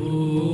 Ooh.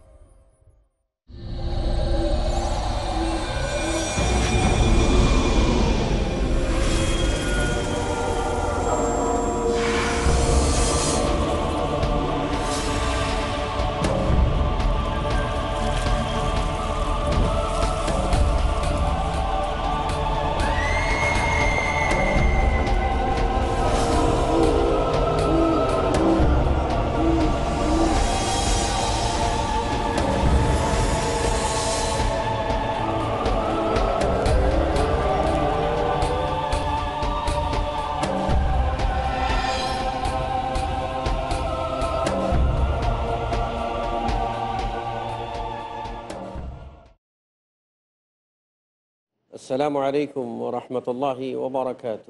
আসসালামু আলাইকুম ও রহমতুল্লাহি ওবরাকাত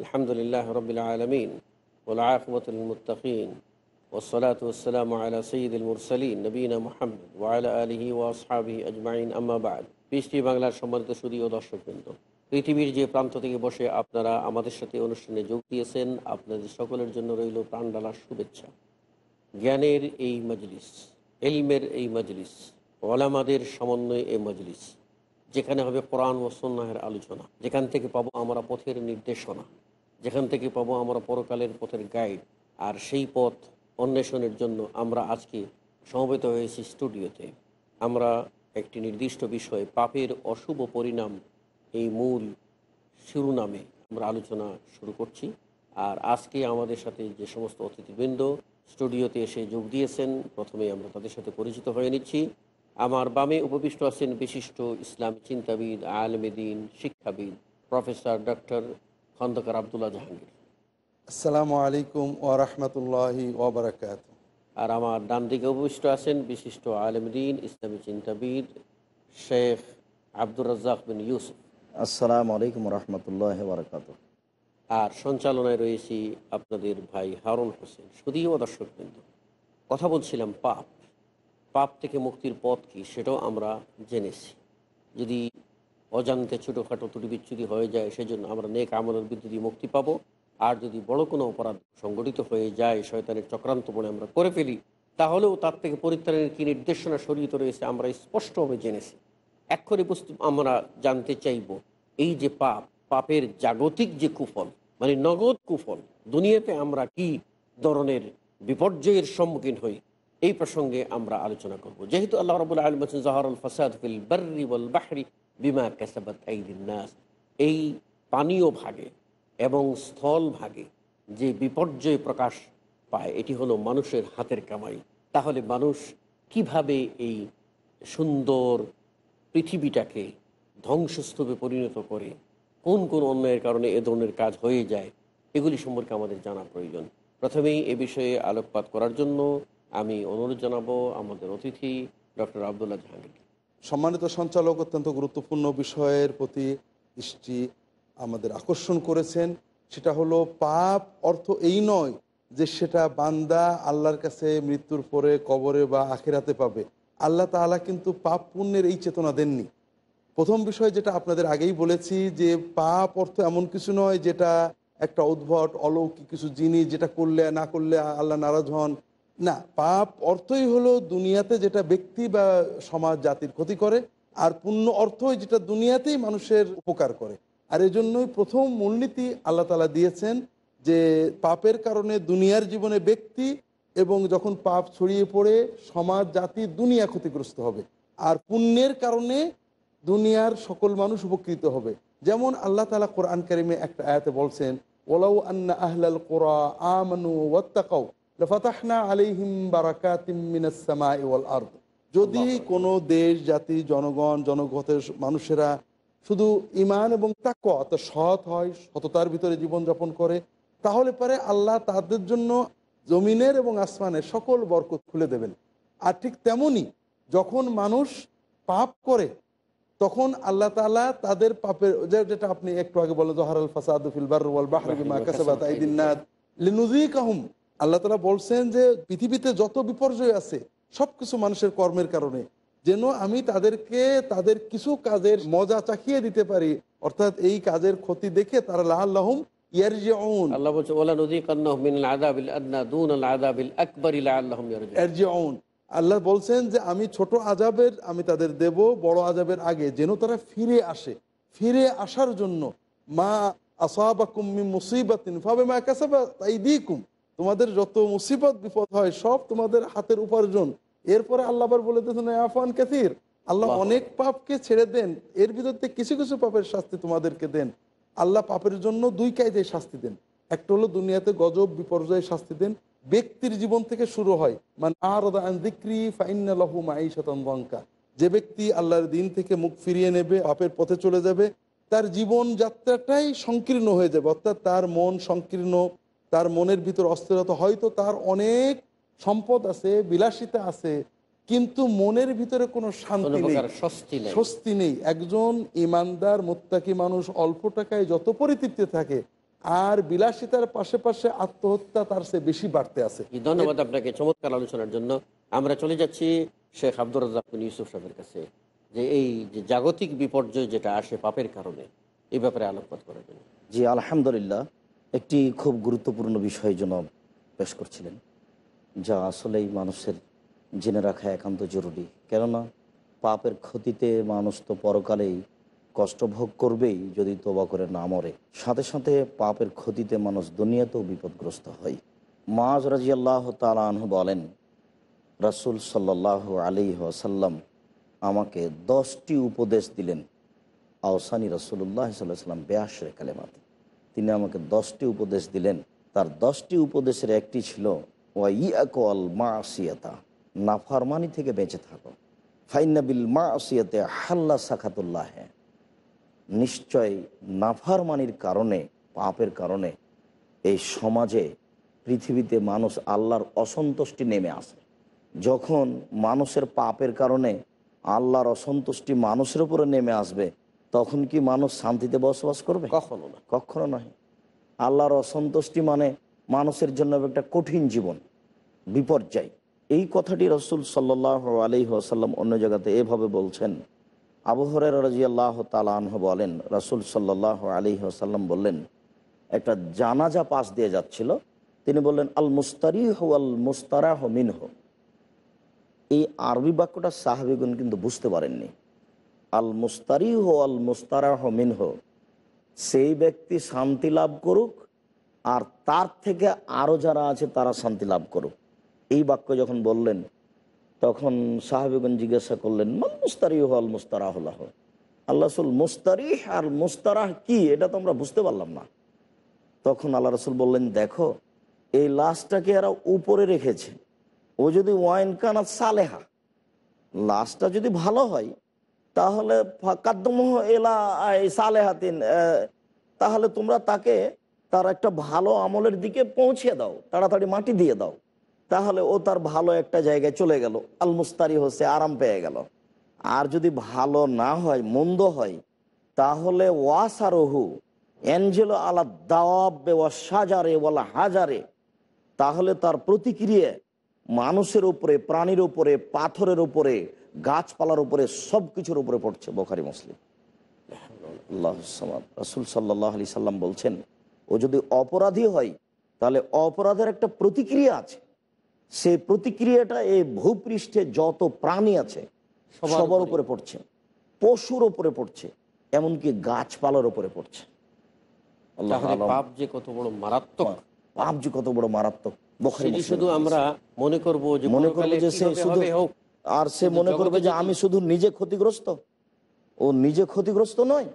আলহামদুলিল্লাহ রবিল আলমিন ওলাফতুল মুতাকিন ওসলাত ওসালাম আলা সঈদুল মুরসলিন নবীনা মোহাম্মদ ওয়ালা আলহি ওয়াসহাবি আজমাইন আম্মাবাদ পিসটি বাংলার সম্মানিত সুদী ও দর্শকবৃন্দ পৃথিবীর যে প্রান্ত থেকে বসে আপনারা আমাদের সাথে অনুষ্ঠানে যোগ দিয়েছেন আপনাদের সকলের জন্য রইল প্রাণডালার শুভেচ্ছা জ্ঞানের এই মজলিস এলমের এই মজলিস ওলামাদের সমন্বয়ে এই মজলিস যেখানে হবে কোরআন ও সন্ন্যাহের আলোচনা যেখান থেকে পাবো আমরা পথের নির্দেশনা যেখান থেকে পাবো আমরা পরকালের পথের গাইড আর সেই পথ অন্বেষণের জন্য আমরা আজকে সমবেত হয়েছি স্টুডিওতে আমরা একটি নির্দিষ্ট বিষয়ে পাপের অশুভ পরিণাম এই মূল শিরোনামে আমরা আলোচনা শুরু করছি আর আজকে আমাদের সাথে যে সমস্ত অতিথিবৃন্দ স্টুডিওতে এসে যোগ দিয়েছেন প্রথমে আমরা তাদের সাথে পরিচিত হয়ে নিচ্ছি আমার বামে উপবিষ্ট আছেন বিশিষ্ট ইসলাম চিন্তাবিদ আলমেদিন শিক্ষাবিদ প্রফেসর ডক্টর খন্দকার আবদুল্লাহ জাহাঙ্গীর আসসালামু আলাইকুম ও ওবরাকাত আর আমার ডান দিকে উপবিষ্ট আছেন বিশিষ্ট আলমদিন ইসলামী চিন্তাবিদ শেখ আব্দুর রাজ্জাক বিন ইউসুফ আসসালামু আলাইকুম রহমতুল্লাহ বরকাত আর সঞ্চালনায় রয়েছি আপনাদের ভাই হারুন হোসেন শুধুও দর্শক বিন্দু কথা বলছিলাম পাপ পাপ থেকে মুক্তির পথ কী সেটাও আমরা জেনেছি যদি অজান্তে ছোটোখাটো ত্রুটি বিচ্ছুতি হয়ে যায় সেজন্য আমরা নেক আমলের দিয়ে মুক্তি পাব আর যদি বড় কোনো অপরাধ সংগঠিত হয়ে যায় শয়তানের চক্রান্ত বলে আমরা করে ফেলি তাহলেও তার থেকে পরিত্রাণের কী নির্দেশনা সরিয়ে রয়েছে আমরা স্পষ্টভাবে জেনেছি এক্ষরে বস্তু আমরা জানতে চাইব এই যে পাপ পাপের জাগতিক যে কুফল মানে নগদ কুফল দুনিয়াতে আমরা কি ধরনের বিপর্যয়ের সম্মুখীন হই এই প্রসঙ্গে আমরা আলোচনা করব যেহেতু আল্লাহ রবুল আলম জাহরুল ফসাদ ফিল বর্রি বল বাহরি বিমা কেসাবত নাস এই পানীয় ভাগে এবং স্থল ভাগে যে বিপর্যয় প্রকাশ পায় এটি হলো মানুষের হাতের কামাই তাহলে মানুষ কিভাবে এই সুন্দর পৃথিবীটাকে ধ্বংসস্তূপে পরিণত করে কোন কোন অন্যায়ের কারণে এ ধরনের কাজ হয়ে যায় এগুলি সম্পর্কে আমাদের জানা প্রয়োজন প্রথমেই এ বিষয়ে আলোকপাত করার জন্য আমি অনুরোধ জানাবো আমাদের অতিথি ডক্টর আবদুল্লাহ জাহাঙ্গীর সম্মানিত সঞ্চালক অত্যন্ত গুরুত্বপূর্ণ বিষয়ের প্রতি দৃষ্টি আমাদের আকর্ষণ করেছেন সেটা হলো পাপ অর্থ এই নয় যে সেটা বান্দা আল্লাহর কাছে মৃত্যুর পরে কবরে বা আখেরাতে পাবে আল্লাহ তালা কিন্তু পাপ পুণ্যের এই চেতনা দেননি প্রথম বিষয় যেটা আপনাদের আগেই বলেছি যে পাপ অর্থ এমন কিছু নয় যেটা একটা উদ্ভট অলৌকিক কিছু জিনিস যেটা করলে না করলে আল্লাহ নারাজ হন না পাপ অর্থই হলো দুনিয়াতে যেটা ব্যক্তি বা সমাজ জাতির ক্ষতি করে আর পুণ্য অর্থ যেটা দুনিয়াতেই মানুষের উপকার করে আর এজন্যই প্রথম মূলনীতি আল্লাহ তালা দিয়েছেন যে পাপের কারণে দুনিয়ার জীবনে ব্যক্তি এবং যখন পাপ ছড়িয়ে পড়ে সমাজ জাতি দুনিয়া ক্ষতিগ্রস্ত হবে আর পুণ্যের কারণে দুনিয়ার সকল মানুষ উপকৃত হবে যেমন আল্লাহ তালা কোরআন কারিমে একটা আয়াতে বলছেন ওলাউ আন্না আহলাল কোরআ আমানু ওয়াত্তাকাও ইউল যদি কোনো দেশ জাতি জনগণ জনগতের মানুষেরা শুধু ইমান এবং তাক অর্থাৎ সৎ হয় সততার ভিতরে জীবনযাপন করে তাহলে পরে আল্লাহ তাদের জন্য জমিনের এবং আসমানের সকল বরকত খুলে দেবেন আর ঠিক তেমনি যখন মানুষ পাপ করে তখন আল্লাহ তালা তাদের পাপের যেটা আপনি একটু আগে বলেন জহার আল ফাসাদ আল্লাহ তালা বলছেন যে পৃথিবীতে যত বিপর্যয় আছে সব কিছু মানুষের কর্মের কারণে যেন আমি তাদেরকে তাদের কিছু কাজের মজা চাখিয়ে দিতে পারি অর্থাৎ এই কাজের ক্ষতি দেখে তারা লাহাল্লাহম আল্লাহ বলছেন যে আমি ছোট আজাবের আমি তাদের দেব বড় আজাবের আগে যেন তারা ফিরে আসে ফিরে আসার জন্য মা আসাবাকুম মুসিবাতিন ফাবে মা কাসাবা তাই দিকুম তোমাদের যত মুসিবত বিপদ হয় সব তোমাদের হাতের উপার্জন এরপরে আল্লাহবার বলে দিয়েছেন আফান কাসির আল্লাহ অনেক পাপকে ছেড়ে দেন এর ভিতরতে কিছু কিছু পাপের শাস্তি তোমাদেরকে দেন আল্লাহ পাপের জন্য দুই কায়দায় শাস্তি দেন একটা হলো দুনিয়াতে গজব বিপর্যয় শাস্তি দেন ব্যক্তির জীবন থেকে শুরু হয় মানে আর দিক্রি ফাইনালাহু মাই শতাঙ্কা যে ব্যক্তি আল্লাহর দিন থেকে মুখ ফিরিয়ে নেবে পাপের পথে চলে যাবে তার জীবন যাত্রাটাই সংকীর্ণ হয়ে যাবে অর্থাৎ তার মন সংকীর্ণ তার মনের ভিতর অস্থিরতা হয়তো তার অনেক সম্পদ আছে বিলাসিতা আছে কিন্তু মনের ভিতরে কোনো শান্তি নেই স্বস্তি নেই একজন ইমানদার মোত্তাকি মানুষ অল্প টাকায় যত পরিতৃপ্তি থাকে আর বিলাসিতার পাশে পাশে আত্মহত্যা তার সে বেশি বাড়তে আছে ধন্যবাদ আপনাকে চমৎকার আলোচনার জন্য আমরা চলে যাচ্ছি শেখ আব্দুর রাজাকুল ইউসুফ সাহেবের কাছে যে এই যে জাগতিক বিপর্যয় যেটা আসে পাপের কারণে এই ব্যাপারে আলোকপাত করার জন্য জি আলহামদুলিল্লাহ একটি খুব গুরুত্বপূর্ণ বিষয় জন্য পেশ করছিলেন যা আসলেই মানুষের জেনে রাখা একান্ত জরুরি কেননা পাপের ক্ষতিতে মানুষ তো পরকালেই কষ্ট ভোগ করবেই যদি তোবা করে না মরে সাথে সাথে পাপের ক্ষতিতে মানুষ দুনিয়াতেও বিপদগ্রস্ত হয় মাজ রাজি আল্লাহ তালাহ বলেন রাসুল সাল্লাহ আলী আসাল্লাম আমাকে দশটি উপদেশ দিলেন আওসানি রসুল্লাহ সাল্লাহ সাল্লাম বেআশ্রয় কালেমাতে তিনি আমাকে দশটি উপদেশ দিলেন তার দশটি উপদেশের একটি ছিল ওয়া ইয়াকল মা আসিয়াতা নাফারমানি থেকে বেঁচে থাকো ফাইনাবিল মা আসিয়াতে হাল্লা সাখাতুল্লাহ হ্যাঁ নিশ্চয় নাফারমানির কারণে পাপের কারণে এই সমাজে পৃথিবীতে মানুষ আল্লাহর অসন্তুষ্টি নেমে আসে যখন মানুষের পাপের কারণে আল্লাহর অসন্তুষ্টি মানুষের উপরে নেমে আসবে তখন কি মানুষ শান্তিতে বসবাস করবে কখনো না কখনো নয় আল্লাহর অসন্তুষ্টি মানে মানুষের জন্য একটা কঠিন জীবন বিপর্যয় এই কথাটি রসুল সাল্লাহ আলি আসাল্লাম অন্য জায়গাতে এভাবে বলছেন আবহরে রাজি আল্লাহ বলেন রসুল সাল্লাহ আলি আসাল্লাম বললেন একটা জানাজা পাশ দিয়ে যাচ্ছিল তিনি বললেন আল মুস্তারি হো আল মুস্তারা হো মিন হো এই আরবি বাক্যটা সাহাবিগুন কিন্তু বুঝতে পারেননি আল হো আল মুস্তারাহ মিনহ সেই ব্যক্তি শান্তি লাভ করুক আর তার থেকে আরও যারা আছে তারা শান্তি লাভ করুক এই বাক্য যখন বললেন তখন সাহাবিগুন জিজ্ঞাসা করলেন মান মুস্তারিহ আল মুস্তারাহ আল্লাহ রসুল মুস্তারিহ আর মুস্তারাহ কি এটা তো আমরা বুঝতে পারলাম না তখন আল্লাহ রসুল বললেন দেখো এই লাশটাকে এরা উপরে রেখেছে ও যদি ওয়াইন কানা সালেহা লাশটা যদি ভালো হয় তাহলে এলা সালেহাতিন তাহলে তোমরা তাকে তার একটা ভালো আমলের দিকে পৌঁছে দাও তাড়াতাড়ি মাটি দিয়ে দাও তাহলে ও তার ভালো একটা জায়গায় চলে গেল আলমুস্তারি হচ্ছে আরাম পেয়ে গেল আর যদি ভালো না হয় মন্দ হয় তাহলে ওয়াসারহু অ্যাঞ্জেলো আলা দাওয়াবে ও সাজারে ওলা হাজারে তাহলে তার প্রতিক্রিয়া মানুষের উপরে প্রাণীর উপরে পাথরের উপরে গাছপালার উপরে সব কিছুর উপরে পড়ছে বোখারি মুসলিম আল্লাহ রাসুল সাল্লাহ আলি সাল্লাম বলছেন ও যদি অপরাধী হয় তাহলে অপরাধের একটা প্রতিক্রিয়া আছে সে প্রতিক্রিয়াটা এই ভূপৃষ্ঠে যত প্রাণী আছে সবার উপরে পড়ছে পশুর ওপরে পড়ছে এমনকি গাছপালার উপরে পড়ছে পাপ যে কত বড় মারাত্মক পাপ যে কত বড় মারাত্মক শুধু আমরা মনে করবো মনে করবো যে হোক আর সে মনে করবে যে আমি শুধু নিজে ক্ষতিগ্রস্ত ও নিজে ক্ষতিগ্রস্ত নয়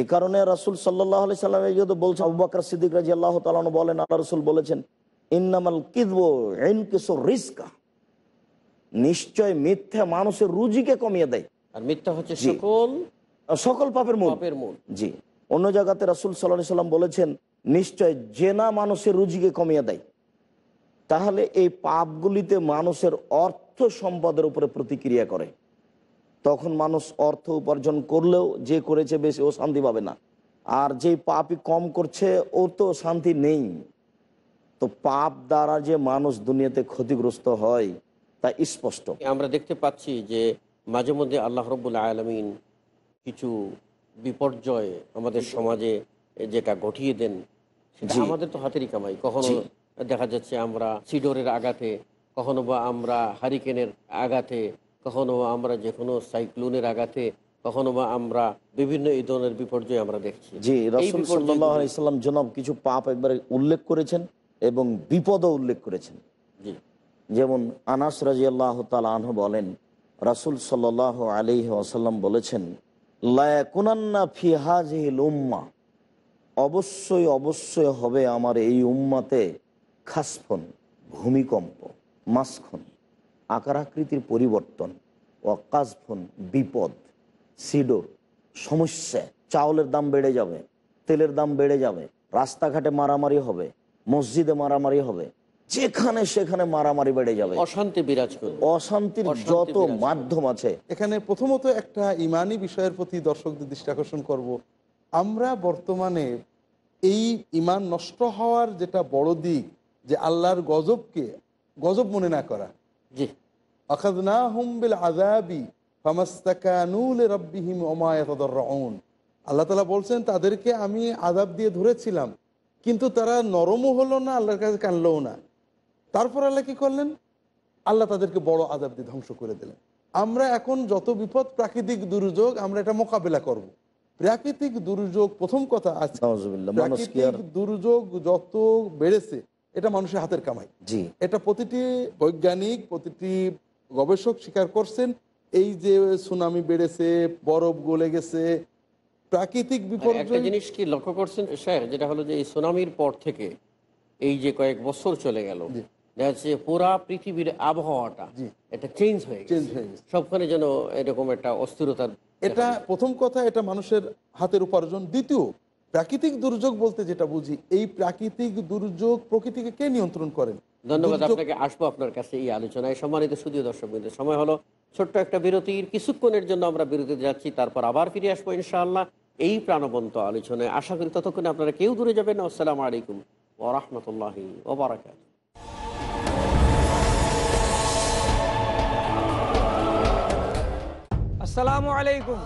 এ কারণে রাসুল সাল্লাম বলেছেন নিশ্চয় মিথ্যা মানুষের রুজিকে কমিয়ে দেয় আর মিথ্যা হচ্ছে সকল পাপের মূল মূল অন্য জায়গাতে রাসুল সাল্লাম বলেছেন নিশ্চয় জেনা মানুষের রুজিকে কমিয়ে দেয় তাহলে এই পাপগুলিতে মানুষের অর্থ সম্পদের উপরে প্রতিক্রিয়া করে তখন মানুষ অর্থ উপার্জন করলেও যে করেছে বেশি ও শান্তি পাবে না আর যে পাপই কম করছে ও তো শান্তি নেই তো পাপ দ্বারা যে মানুষ দুনিয়াতে ক্ষতিগ্রস্ত হয় তা স্পষ্ট আমরা দেখতে পাচ্ছি যে মাঝে মধ্যে আল্লাহ রবুল্লা আলমিন কিছু বিপর্যয় আমাদের সমাজে যেটা ঘটিয়ে দেন আমাদের তো হাতেরই কামাই কখনো দেখা যাচ্ছে আমরা সিডোরের আঘাতে কখনো বা আমরা হারিকেনের আঘাতে কখনো আমরা যে কোনো সাইক্লোনের আঘাতে কখনো বা আমরা বিভিন্ন এই ধরনের বিপর্যয় আমরা দেখছি জি রসুল্লাহাম সাল্লাহ কিছু পাপ একবারে উল্লেখ করেছেন এবং বিপদও উল্লেখ করেছেন জি যেমন আনাস রাজি আল্লাহ তালাহ বলেন রাসুল সাল আলী আসাল্লাম বলেছেন লায়াকুনান্না ফিহাজিল উম্মা অবশ্যই অবশ্যই হবে আমার এই উম্মাতে খাসফন ভূমিকম্প মাসখন আকার আকৃতির পরিবর্তন অকাশফোন বিপদ সিডোর সমস্যা চাউলের দাম বেড়ে যাবে তেলের দাম বেড়ে যাবে রাস্তাঘাটে মারামারি হবে মসজিদে মারামারি হবে যেখানে সেখানে মারামারি বেড়ে যাবে অশান্তি বিরাজ করবে অশান্তির যত মাধ্যম আছে এখানে প্রথমত একটা ইমানি বিষয়ের প্রতি দর্শকদের দৃষ্টি আকর্ষণ করব আমরা বর্তমানে এই ইমান নষ্ট হওয়ার যেটা বড় দিক যে আল্লাহর গজবকে গজব মনে না করা জি আজাবি আল্লাহ তালা বলছেন তাদেরকে আমি আদাব দিয়ে ধরেছিলাম কিন্তু তারা নরমও হলো না আল্লাহর কাছে না তারপর আল্লাহ কি করলেন আল্লাহ তাদেরকে বড় আদাব দিয়ে ধ্বংস করে দিলেন আমরা এখন যত বিপদ প্রাকৃতিক দুর্যোগ আমরা এটা মোকাবেলা করব। প্রাকৃতিক দুর্যোগ প্রথম কথা আছে দুর্যোগ যত বেড়েছে এটা মানুষের হাতের কামাই জি এটা প্রতিটি বৈজ্ঞানিক প্রতিটি গবেষক স্বীকার করছেন এই যে সুনামি বেড়েছে বরফ গলে গেছে প্রাকৃতিক বিপর্যয় জিনিস কি লক্ষ্য করছেন স্যার যেটা হলো যে এই সুনামির পর থেকে এই যে কয়েক বছর চলে গেল পুরা পৃথিবীর আবহাওয়াটা এটা চেঞ্জ হয়ে চেঞ্জ হয়ে গেছে সবখানে যেন এরকম একটা অস্থিরতার এটা প্রথম কথা এটা মানুষের হাতের উপার্জন দ্বিতীয় প্রাকৃতিক দুর্যোগ বলতে যেটা বুঝি এই প্রাকৃতিক দুর্যোগ প্রকৃতিকে কে নিয়ন্ত্রণ করেন ধন্যবাদ আপনাকে আসবো আপনার কাছে এই আলোচনায় সম্মানিত সুদীয় দর্শক সময় হলো ছোট্ট একটা বিরতির কিছুক্ষণের জন্য আমরা বিরতিতে যাচ্ছি তারপর আবার ফিরে আসবো ইনশাআল্লাহ এই প্রাণবন্ত আলোচনায় আশা করি ততক্ষণে আপনারা কেউ দূরে যাবেন না আসসালামু আলাইকুম ও রহমতুল্লাহ আসসালামু আলাইকুম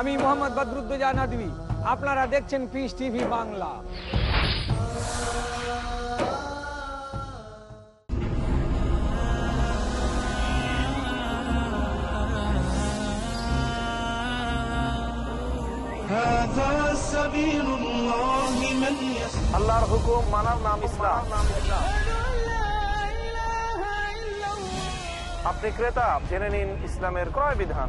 আমি মোহাম্মদ বদরুদ্দোজা নাদবি আপনারা দেখছেন পিস টিভি বাংলা আল্লাহর হুকুম মানার নাম ইসলাম আপনি ক্রেতা জেনে নিন ইসলামের ক্রয় বিধান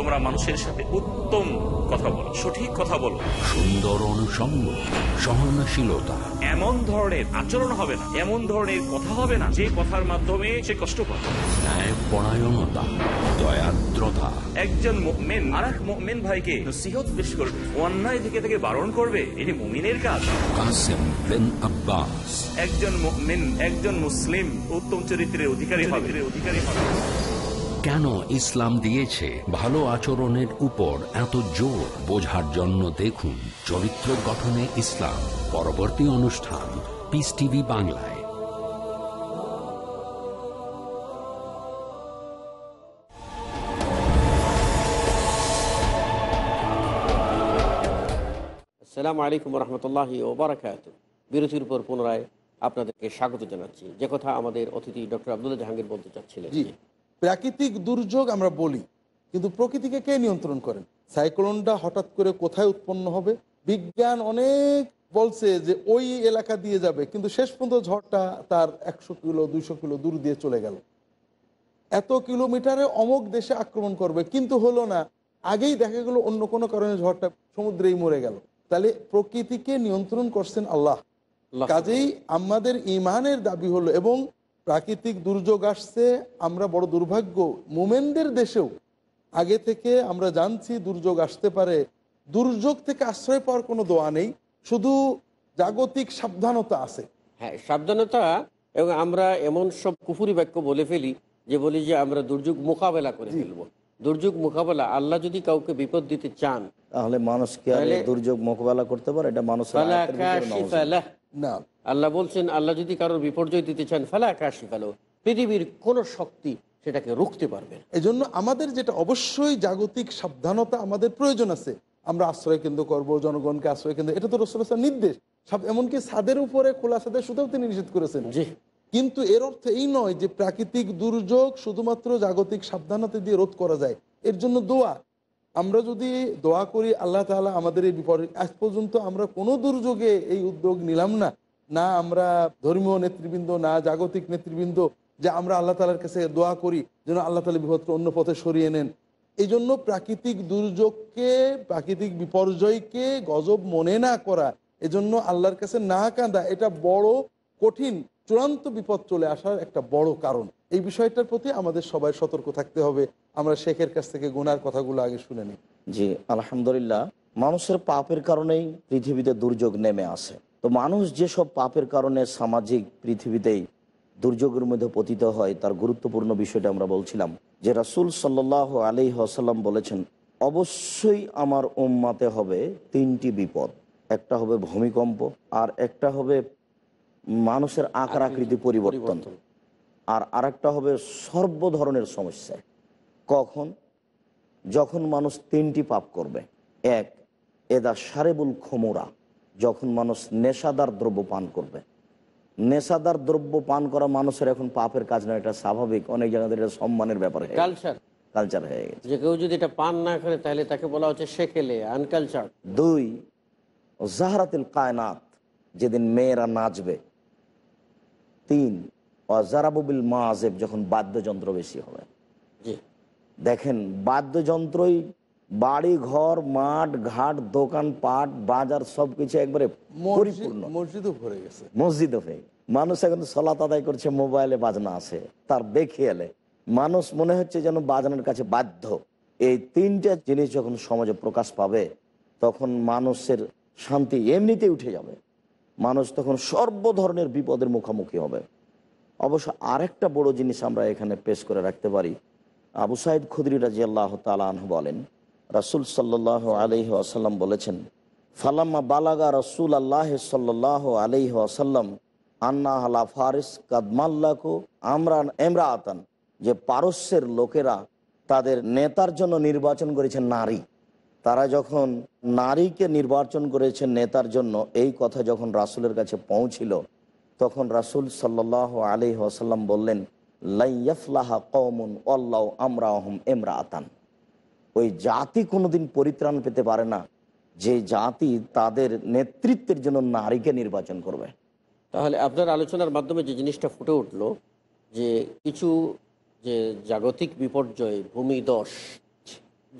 তোমরা মানুষের সাথে উত্তম কথা বলো সঠিক কথা বলো সুন্দর অনুষঙ্গ সহনশীলতা এমন ধরনের আচরণ হবে না এমন ধরনের কথা হবে না যে কথার মাধ্যমে সে কষ্ট পাবে দয়াদ্রতা একজন মেন মেন ভাইকে করবে অন্যায় থেকে বারণ করবে এটি কাজ একজন একজন মুসলিম উত্তম চরিত্রের অধিকারী হবে অধিকারী হবে কেন ইসলাম দিয়েছে ভালো আচরণের উপর এত জোর বোঝার জন্য দেখুন চরিত্র গঠনে ইসলাম পরবর্তী অনুষ্ঠান পিস টিভি বাংলায় আসসালামু আলাইকুম রহমতুল্লাহি ওবরাকাত বিরতির উপর পুনরায় আপনাদেরকে স্বাগত জানাচ্ছি যে কথা আমাদের অতিথি ডক্টর আবদুল্লাহ জাহাঙ্গীর বলতে চাচ্ছিলেন প্রাকৃতিক দুর্যোগ আমরা বলি কিন্তু প্রকৃতিকে কে নিয়ন্ত্রণ করেন সাইক্লোনটা হঠাৎ করে কোথায় উৎপন্ন হবে বিজ্ঞান অনেক বলছে যে ওই এলাকা দিয়ে যাবে কিন্তু শেষ পর্যন্ত ঝড়টা তার একশো কিলো দুইশো কিলো দূর দিয়ে চলে গেল এত কিলোমিটারে অমক দেশে আক্রমণ করবে কিন্তু হলো না আগেই দেখা গেল অন্য কোনো কারণে ঝড়টা সমুদ্রেই মরে গেল তাহলে প্রকৃতিকে নিয়ন্ত্রণ করছেন আল্লাহ কাজেই আমাদের ইমানের দাবি হলো এবং প্রাকৃতিক দুর্যোগ আসছে আমরা বড় দুর্ভাগ্য মোমেনদের দেশেও আগে থেকে আমরা জানছি দুর্যোগ আসতে পারে দুর্যোগ থেকে আশ্রয় পাওয়ার কোনো দোয়া নেই শুধু জাগতিক সাবধানতা আছে হ্যাঁ সাবধানতা এবং আমরা এমন সব কুফুরি বাক্য বলে ফেলি যে বলি যে আমরা দুর্যোগ মোকাবেলা করে ফেলবো দুর্যোগ মোকাবেলা আল্লাহ যদি কাউকে বিপদ দিতে চান তাহলে মানুষকে দুর্যোগ মোকাবেলা করতে পারে এটা মানুষ না আল্লাহ বলছেন আল্লাহ যদি কারোর বিপর্যয় দিতে চান ফালা আকাশি ফেলো পৃথিবীর কোনো শক্তি সেটাকে রুখতে পারবে এই জন্য আমাদের যেটা অবশ্যই জাগতিক সাবধানতা আমাদের প্রয়োজন আছে আমরা আশ্রয় কেন্দ্র করবো জনগণকে আশ্রয় কেন্দ্র এটা তো রসুলার নির্দেশ সব এমনকি ছাদের উপরে খোলা সাদের সুতাও তিনি নিষেধ করেছেন কিন্তু এর অর্থ এই নয় যে প্রাকৃতিক দুর্যোগ শুধুমাত্র জাগতিক সাবধানতা দিয়ে রোধ করা যায় এর জন্য দোয়া আমরা যদি দোয়া করি আল্লাহ তালা আমাদের এই বিপদ আজ পর্যন্ত আমরা কোনো দুর্যোগে এই উদ্যোগ নিলাম না না আমরা ধর্মীয় নেতৃবৃন্দ না জাগতিক নেতৃবৃন্দ যে আমরা আল্লাহ তালার কাছে দোয়া করি যেন আল্লাহ তালা বিপদকে অন্য পথে সরিয়ে নেন এই জন্য প্রাকৃতিক দুর্যোগকে প্রাকৃতিক বিপর্যয়কে গজব মনে না করা এজন্য আল্লাহর কাছে না কাঁদা এটা বড় কঠিন চূড়ান্ত বিপদ চলে আসার একটা বড় কারণ এই বিষয়টার প্রতি আমাদের সবাই সতর্ক থাকতে হবে আমরা শেখের কাছ থেকে গুনার কথাগুলো আগে শুনে নিই জি আলহামদুলিল্লাহ মানুষের পাপের কারণেই পৃথিবীতে দুর্যোগ নেমে আসে তো মানুষ যেসব পাপের কারণে সামাজিক পৃথিবীতেই দুর্যোগের মধ্যে পতিত হয় তার গুরুত্বপূর্ণ বিষয়টা আমরা বলছিলাম যে রাসুল সাল্লাহ আলি আসাল্লাম বলেছেন অবশ্যই আমার উম্মাতে হবে তিনটি বিপদ একটা হবে ভূমিকম্প আর একটা হবে মানুষের আকার আকৃতি পরিবর্তন আর আরেকটা হবে সর্ব ধরনের সমস্যা কখন যখন মানুষ তিনটি পাপ করবে এক এদা সারেবুল খোমরা যখন মানুষ নেশাদার দ্রব্য পান করবে নেশাদার দ্রব্য পান করা মানুষের এখন পাপের কাজ না এটা স্বাভাবিক অনেক জায়গাতে এটা সম্মানের ব্যাপার কালচার কালচার হয়ে গেছে যে কেউ যদি এটা পান না করে তাহলে তাকে বলা হচ্ছে সেকেলে আনকালচার দুই জাহারাতিল কায়নাত যেদিন মেয়েরা নাচবে তিন অজারাবুবিল আজেব যখন বাদ্যযন্ত্র বেশি হবে দেখেন বাদ্যযন্ত্রই বাড়ি ঘর মাঠ ঘাট দোকান পাট বাজার সবকিছু একবারে পরিপূর্ণ মসজিদও ভরে গেছে মসজিদও ভরে মানুষ এখন সলাত আদায় করছে মোবাইলে বাজনা আছে তার দেখে এলে মানুষ মনে হচ্ছে যেন বাজনার কাছে বাধ্য এই তিনটা জিনিস যখন সমাজে প্রকাশ পাবে তখন মানুষের শান্তি এমনিতে উঠে যাবে মানুষ তখন সর্ব ধরনের বিপদের মুখোমুখি হবে অবশ্য আরেকটা বড় জিনিস আমরা এখানে পেশ করে রাখতে পারি আবু সাইদ খুদ্রি রাজি আল্লাহ তালু বলেন রাসুল সাল্লাহ আলহি আসাল্লাম বলেছেন ফালাম্মা বালাগা রসুল আল্লাহ সাল্লাহ আলহি আসাল্লাম আন্না আলা ফারিস কাদমাল্লাকু আমরান এমরা আতান যে পারস্যের লোকেরা তাদের নেতার জন্য নির্বাচন করেছেন নারী তারা যখন নারীকে নির্বাচন করেছেন নেতার জন্য এই কথা যখন রাসুলের কাছে পৌঁছিল তখন রাসুল সাল্লাহ আলী আসাল্লাম বললেন লাইয়াফলাহা কমুন অল্লাহ আমরা আহম এমরা আতান ওই জাতি কোনোদিন পরিত্রাণ পেতে পারে না যে জাতি তাদের নেতৃত্বের জন্য নারীকে নির্বাচন করবে তাহলে আপনার আলোচনার মাধ্যমে যে জিনিসটা ফুটে উঠল যে কিছু যে জাগতিক বিপর্যয় ভূমিদশ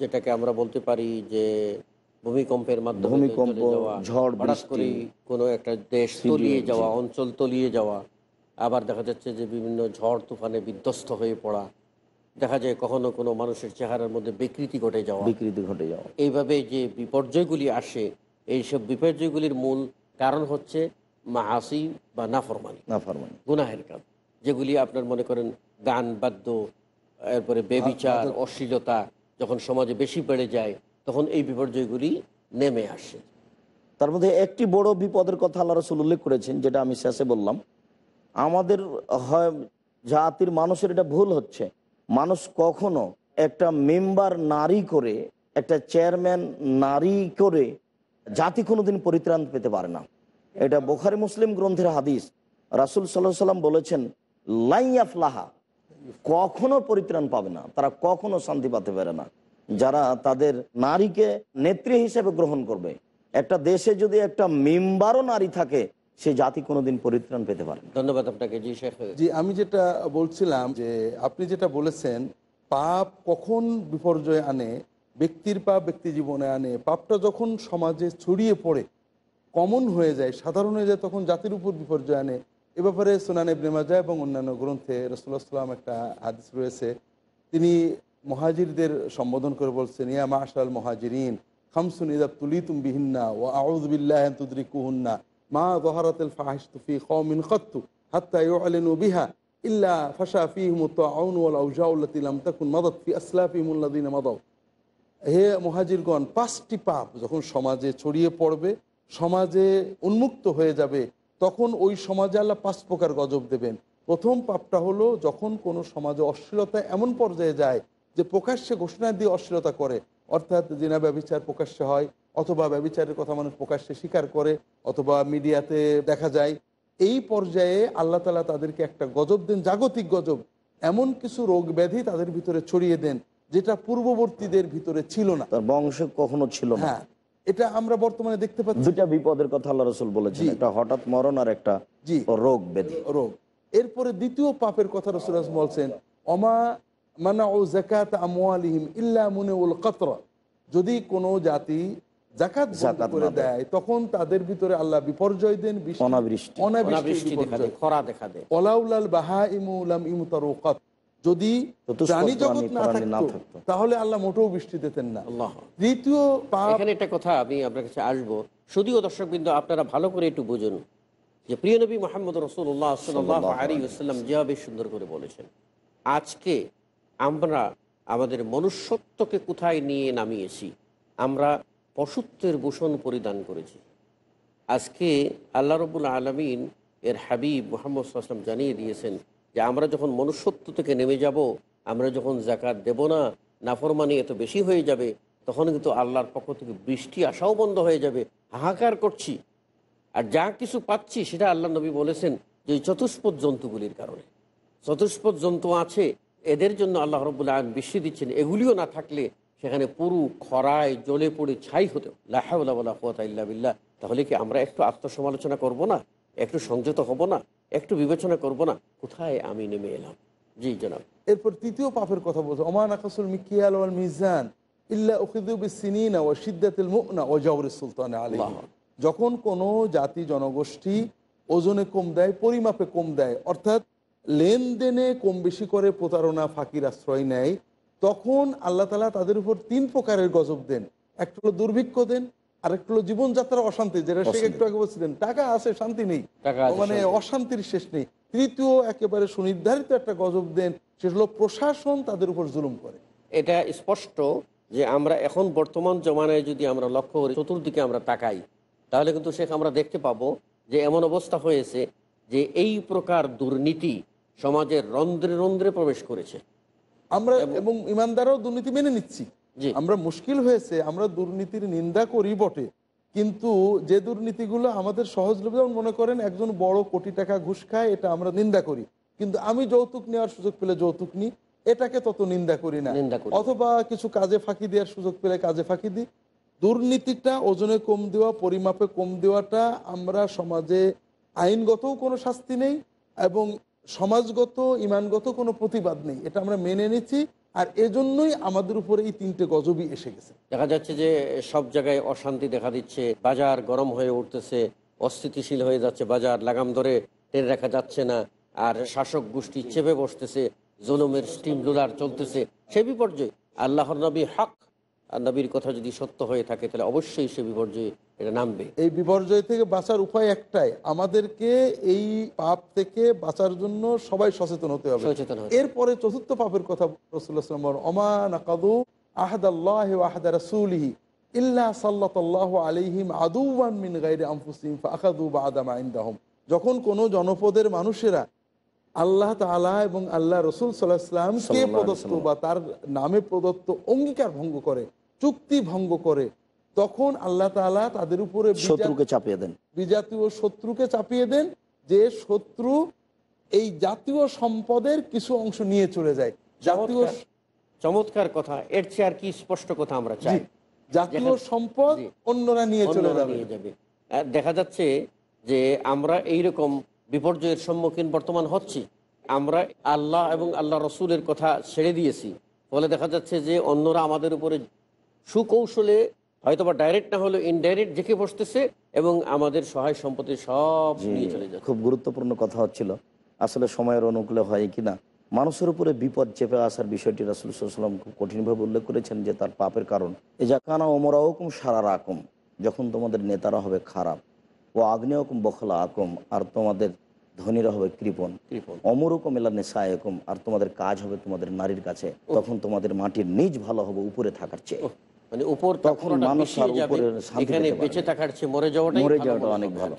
যেটাকে আমরা বলতে পারি যে ভূমিকম্পের মাধ্যমে ভূমিকম্প ঝড় করে কোনো একটা দেশ তলিয়ে যাওয়া অঞ্চল তলিয়ে যাওয়া আবার দেখা যাচ্ছে যে বিভিন্ন ঝড় তুফানে বিধ্বস্ত হয়ে পড়া দেখা যায় কখনো কোনো মানুষের চেহারার মধ্যে বিকৃতি ঘটে যাওয়া বিকৃতি ঘটে যাওয়া এইভাবে যে বিপর্যয়গুলি আসে এইসব বিপর্যয়গুলির মূল কারণ হচ্ছে মাহাসি বা নাফরমানি নাফরমানি গুনাহের কাজ যেগুলি আপনার মনে করেন গান বাদ্য এরপরে বেবিচার অশ্লীলতা যখন সমাজে বেশি বেড়ে যায় তখন এই বিপর্যয়গুলি নেমে আসে তার মধ্যে একটি বড় বিপদের কথা আল্লাহ রসুল উল্লেখ করেছেন যেটা আমি শেষে বললাম আমাদের হয় জাতির মানুষের এটা ভুল হচ্ছে মানুষ কখনো একটা মেম্বার নারী করে একটা চেয়ারম্যান নারী করে জাতি কোনোদিন পরিত্রাণ পেতে পারে না এটা বোখারি মুসলিম গ্রন্থের হাদিস রাসুল সাল্লাহ সাল্লাম বলেছেন ফলাহা কখনো পরিত্রাণ পাবে না তারা কখনো শান্তি পাতে পারে না যারা তাদের নারীকে নেত্রী হিসেবে গ্রহণ করবে একটা দেশে যদি একটা মেম্বারও নারী থাকে সে জাতি কোনোদিন পরিত্রাণ পেতে পারে ধন্যবাদ আপনাকে জি শেখ জি আমি যেটা বলছিলাম যে আপনি যেটা বলেছেন পাপ কখন বিপর্যয় আনে ব্যক্তির পাপ ব্যক্তি জীবনে আনে পাপটা যখন সমাজে ছড়িয়ে পড়ে কমন হয়ে যায় সাধারণ হয়ে যায় তখন জাতির উপর বিপর্যয় আনে এ ব্যাপারে সোনান ইবনে এবং অন্যান্য গ্রন্থে রসুল্লাহ সাল্লাম একটা হাদিস রয়েছে তিনি মহাজিরদের সম্বোধন করে বলছেন ইয়া মাশাল মহাজিরিন খামসুন ইদা তুলি তুম বিহিন্না ও আউজবিল্লাহ তুদ্রি কুহুন্না মা জহারাতেল ফাহিস তুফি খিন খত্তু হাত্তা ইউ ও বিহা ইল্লা ফাশা ফিহিম তাউন ওয়াল আউজাউল্লাতি লাম তাকুন মাদাত ফি আসলাফিমুল্লাদিন মাদাউ হে মহাজিরগণ পাঁচটি পাপ যখন সমাজে ছড়িয়ে পড়বে সমাজে উন্মুক্ত হয়ে যাবে তখন ওই সমাজে আল্লাহ পাঁচ প্রকার গজব দেবেন প্রথম পাপটা হলো যখন কোনো সমাজে অশ্লীলতা এমন পর্যায়ে যায় যে প্রকাশ্যে ঘোষণা দিয়ে অশ্লীলতা করে অর্থাৎ জিনা ব্যবচার প্রকাশ্যে হয় অথবা ব্যবচারের কথা মানুষ প্রকাশ্যে স্বীকার করে অথবা মিডিয়াতে দেখা যায় এই পর্যায়ে আল্লাহ তালা তাদেরকে একটা গজব দেন জাগতিক গজব এমন কিছু রোগ ব্যাধি তাদের ভিতরে ছড়িয়ে দেন যেটা পূর্ববর্তীদের ভিতরে ছিল না তার বংশ কখনো ছিল না হ্যাঁ, এটা আমরা বর্তমানে দেখতে পাচ্ছি দুটা বিপদের কথা আল্লাহ রসুল বলেছি একটা হঠাৎ মরণ আর একটা জি রোগ ব্যাধি রোগ এরপরে দ্বিতীয় পাপের কথা রসুল বলছেন অমা মানাউ জাকাত আমওয়ালিহিম ইল্লা মুনেউল কাতরা যদি কোনো জাতি জাকাত করে দেয় তখন তাদের ভিতরে আল্লাহ বিপর্যয় দেন যদি প্রাণী জগৎ না থাকতো তাহলে আল্লাহ মোটেও বৃষ্টি দিতেন না দ্বিতীয় এখানে একটা কথা আমি আপনার কাছে আসবো শুধুও দর্শকবৃন্দ আপনারা ভালো করে একটু বুঝুন যে প্রিয় নবী মোহাম্মদ রসুল্লাহ সাল্লাহ আলী যেভাবে সুন্দর করে বলেছেন আজকে আমরা আমাদের মনুষ্যত্বকে কোথায় নিয়ে নামিয়েছি আমরা পশুত্বের ভূষণ পরিধান করেছি আজকে আল্লাহ রবুল আলমিন এর হাবিব মোহাম্মদ আসলাম জানিয়ে দিয়েছেন যে আমরা যখন মনুষ্যত্ব থেকে নেমে যাব আমরা যখন জাকাত দেব না নাফরমানি এত বেশি হয়ে যাবে তখন কিন্তু আল্লাহর পক্ষ থেকে বৃষ্টি আসাও বন্ধ হয়ে যাবে হাহাকার করছি আর যা কিছু পাচ্ছি সেটা আল্লাহ নবী বলেছেন যে চতুষ্পদ জন্তুগুলির কারণে চতুষ্পদ জন্তু আছে এদের জন্য আল্লাহ রবুল্লা আলম বিশ্ব দিচ্ছেন এগুলিও না থাকলে সেখানে পুরু খরায় জলে পড়ে ছাই হতো লাহাউল্লাহ তাহলে কি আমরা একটু আত্মসমালোচনা করব না একটু সংযত হব না একটু বিবেচনা করব না কোথায় আমি নেমে এলাম জি জনাব এরপর তৃতীয় পাপের কথা বলছে ওমান আকাসুল মিকিয়াল ওয়াল মিজান ইল্লা ওখিদুবিসিনা ও সিদ্দাতুল মুনা ও জাউরি সুলতান আলী যখন কোনো জাতি জনগোষ্ঠী ওজনে কম দেয় পরিমাপে কম দেয় অর্থাৎ লেনদেনে কম বেশি করে প্রতারণা ফাঁকির আশ্রয় নেয় তখন আল্লাহ তালা তাদের উপর তিন প্রকারের গজব দেন একটা হলো দুর্ভিক্ষ দেন আরেকটা হলো জীবনযাত্রার অশান্তি যেটা সে একটু আগে বলছিলেন টাকা আছে শান্তি নেই মানে অশান্তির শেষ নেই তৃতীয় একেবারে সুনির্ধারিত একটা গজব দেন সেটা হলো প্রশাসন তাদের উপর জুলুম করে এটা স্পষ্ট যে আমরা এখন বর্তমান জমানায় যদি আমরা লক্ষ্য করি চতুর্দিকে আমরা তাকাই তাহলে কিন্তু শেখ আমরা দেখতে পাবো যে এমন অবস্থা হয়েছে যে এই প্রকার দুর্নীতি সমাজের রন্ধ্রে রন্ধ্রে প্রবেশ করেছে আমরা এবং ইমানদারাও দুর্নীতি মেনে নিচ্ছি আমরা মুশকিল হয়েছে আমরা দুর্নীতির নিন্দা করি বটে কিন্তু যে দুর্নীতিগুলো আমাদের সহজলভ্য যেমন মনে করেন একজন বড় কোটি টাকা ঘুষ খায় এটা আমরা নিন্দা করি কিন্তু আমি যৌতুক নেওয়ার সুযোগ পেলে যৌতুক নিই এটাকে তত নিন্দা করি না অথবা কিছু কাজে ফাঁকি দেওয়ার সুযোগ পেলে কাজে ফাঁকি দিই দুর্নীতিটা ওজনে কম দেওয়া পরিমাপে কম দেওয়াটা আমরা সমাজে আইনগতও কোনো শাস্তি নেই এবং সমাজগত ইমানগত কোনো প্রতিবাদ নেই এটা আমরা মেনে নিচ্ছি আর এজন্যই আমাদের উপরে এই তিনটে গজবই এসে গেছে দেখা যাচ্ছে যে সব জায়গায় অশান্তি দেখা দিচ্ছে বাজার গরম হয়ে উঠতেছে অস্থিতিশীল হয়ে যাচ্ছে বাজার লাগাম ধরে টেনে রাখা যাচ্ছে না আর শাসক গোষ্ঠী চেপে বসতেছে জনমের স্টিম রোলার চলতেছে সে বিপর্যয় আল্লাহর নবী হক আর নবীর কথা যদি সত্য হয়ে থাকে তাহলে অবশ্যই সে বিপর্যয়ে এটা নামবে এই বিপর্যয় থেকে বাঁচার উপায় একটাই আমাদেরকে এই পাপ থেকে বাঁচার জন্য সবাই সচেতন হতে হবে সচেতন এরপরে চতুর্থ পাপের কথা রসুল্লাহাম যখন কোন জনপদের মানুষেরা আল্লাহ এবং আল্লাহ রসুল সাল্লাহ ইসলামকে প্রদত্ত বা তার নামে প্রদত্ত অঙ্গীকার ভঙ্গ করে চুক্তি ভঙ্গ করে তখন আল্লাহ তালা তাদের উপরে শত্রুকে চাপিয়ে দেন বিজাতীয় শত্রুকে চাপিয়ে দেন যে শত্রু এই জাতীয় সম্পদের কিছু অংশ নিয়ে চলে যায় জাতীয় চমৎকার কথা এর চেয়ে আর কি স্পষ্ট কথা আমরা চাই জাতীয় সম্পদ অন্যরা নিয়ে চলে যাবে দেখা যাচ্ছে যে আমরা এই রকম বিপর্যয়ের সম্মুখীন বর্তমান হচ্ছি আমরা আল্লাহ এবং আল্লাহ রসুলের কথা ছেড়ে দিয়েছি ফলে দেখা যাচ্ছে যে অন্যরা আমাদের উপরে সুকৌশলে হয়তোবা ডাইরেক্ট না হলেও ইনডাইরেক্ট ঝেঁকে বসতেছে এবং আমাদের সহায় সম্পত্তি সব নিয়ে চলে যায় খুব গুরুত্বপূর্ণ কথা হচ্ছিল আসলে সময়ের অনুকূলে হয় কি না মানুষের উপরে বিপদ চেপে আসার বিষয়টি রাসুল সাল্লাম খুব কঠিনভাবে উল্লেখ করেছেন যে তার পাপের কারণ এ কানা ওমরা ওকুম সারা রাকুম যখন তোমাদের নেতারা হবে খারাপ ও ওকম বখলা আকম আর তোমাদের ধনীরা হবে কৃপন অমরকম এলা নেশা একম আর তোমাদের কাজ হবে তোমাদের নারীর কাছে তখন তোমাদের মাটির নিজ ভালো হবে উপরে থাকার চেয়ে মানে উপর তখন মানুষ বেঁচে থাকার চেয়ে মরে যাওয়াটা মরে যাওয়াটা অনেক ভালো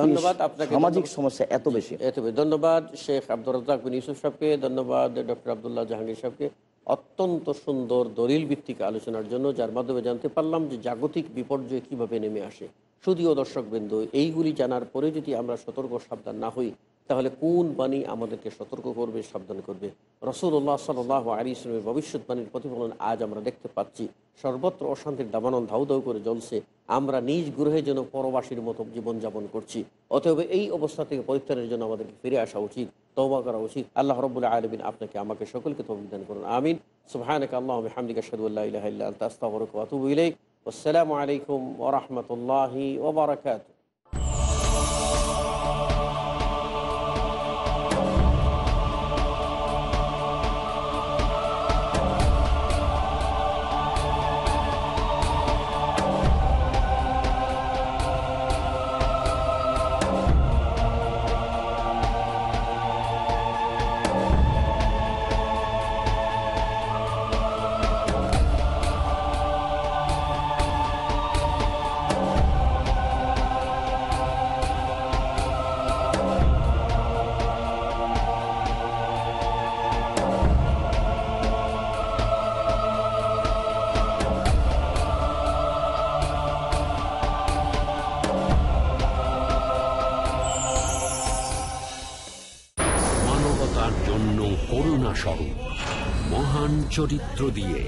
ধন্যবাদ আপনাকে সামাজিক সমস্যা এত বেশি এত বেশি ধন্যবাদ শেখ রাজাক বিন ইউসুফ ধন্যবাদ ডক্টর আবদুল্লাহ জাহাঙ্গীর সাহকে অত্যন্ত সুন্দর দলিল ভিত্তিক আলোচনার জন্য যার মাধ্যমে জানতে পারলাম যে জাগতিক বিপর্যয় কিভাবে নেমে আসে শুধুও দর্শকবৃন্দ এইগুলি জানার পরে যদি আমরা সতর্ক সাবধান না হই তাহলে কোন বাণী আমাদেরকে সতর্ক করবে সাবধান করবে রসুল্লাহ সাল্লাহ আলী ইসলামের ভবিষ্যৎবাণীর প্রতিফলন আজ আমরা দেখতে পাচ্ছি সর্বত্র অশান্তির দাবানন ধাউ ধাউ করে জ্বলছে আমরা নিজ গ্রহে যেন পরবাসীর মতো জীবনযাপন করছি অতএব এই অবস্থা থেকে পরিত্রাণের জন্য আমাদেরকে ফিরে আসা উচিত তৌবা করা উচিত আল্লাহ রবুল্লাহ আলমিন আপনাকে আমাকে সকলকে অভিযান করুন আমিন সুহায়নক আল্লাহ হামদিকা সাদুল্লাহ আতুবুল আসসালামু আলাইকুম ওরহমতুল্লাহি ওবরাকাতু করুণা স্বরূপ মহান চরিত্র দিয়ে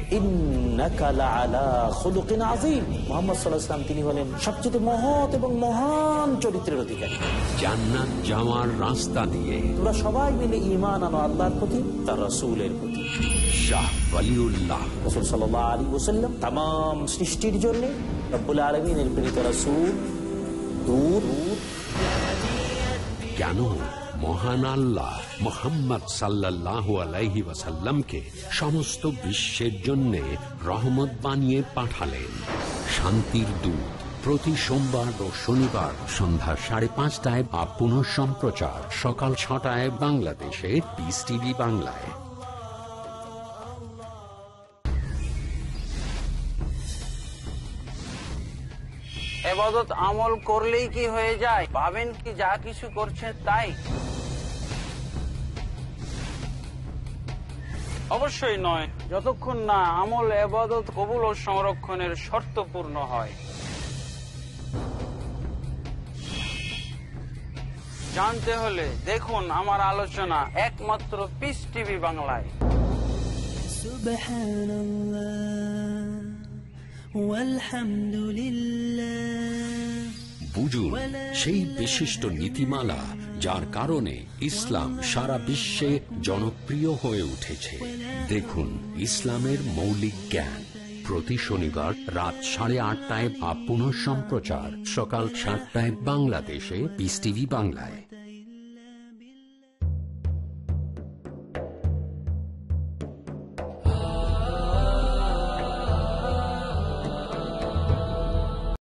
তিনি হলেন সবচেয়ে মহৎ এবং মহান চরিত্রের অধিকারী জান্নাত যাওয়ার রাস্তা দিয়ে তোরা সবাই মিলে ইমান আনো আল্লাহর প্রতি তার রসুলের প্রতি শাহ আলিউল্লাহ রসুল সাল্লাহ আলী ওসাল্লাম তাম সৃষ্টির জন্য রব্বুল আলমিনের প্রীত রসুল দূর কেন মহান আল্লাহ মোহাম্মদ সাল্লাহ আলাইহি ওয়াসাল্লামকে সমস্ত বিশ্বের জন্য রহমত বানিয়ে পাঠালেন শান্তির দূত প্রতি সোমবার ও শনিবার সন্ধ্যা সাড়ে পাঁচটায় বা পুনঃ সম্প্রচার সকাল ছটায় বাংলাদেশে পিস টিভি বাংলায় এবাদত আমল করলেই কি হয়ে যায় পাবেন কি যা কিছু করছেন তাই অবশ্যই নয় যতক্ষণ না আমল এবাদত কবুল ও সংরক্ষণের শর্ত পূর্ণ হয় জানতে হলে দেখুন আমার আলোচনা একমাত্র পিস টিভি বাংলায় বুঝুন সেই বিশিষ্ট নীতিমালা যার কারণে ইসলাম সারা বিশ্বে জনপ্রিয় হয়ে উঠেছে দেখুন ইসলামের মৌলিক জ্ঞান প্রতি শনিবার রাত সাড়ে আটটায় বা পুনঃ সম্প্রচার সকাল সাতটায় বাংলাদেশে পিস টিভি বাংলায়